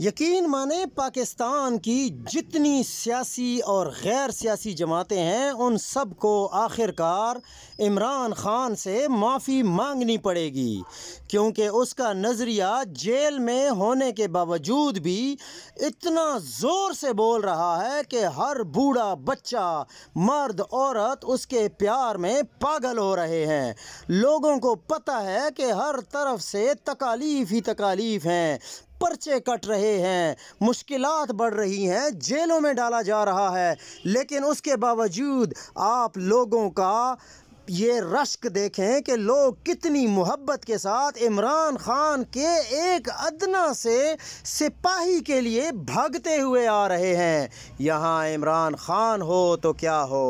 यकीन माने पाकिस्तान की जितनी सियासी और गैर सियासी जमातें हैं उन सब को आखिरकार इमरान ख़ान से माफ़ी मांगनी पड़ेगी क्योंकि उसका नज़रिया जेल में होने के बावजूद भी इतना ज़ोर से बोल रहा है कि हर बूढ़ा बच्चा मर्द औरत उसके प्यार में पागल हो रहे हैं लोगों को पता है कि हर तरफ से तकालीफ ही तकालीफ हैं पर्चे कट रहे हैं मुश्किलात बढ़ रही हैं जेलों में डाला जा रहा है लेकिन उसके बावजूद आप लोगों का ये रश्क देखें कि लोग कितनी मोहब्बत के साथ इमरान खान के एक अदना से सिपाही के लिए भागते हुए आ रहे हैं यहाँ इमरान खान हो तो क्या हो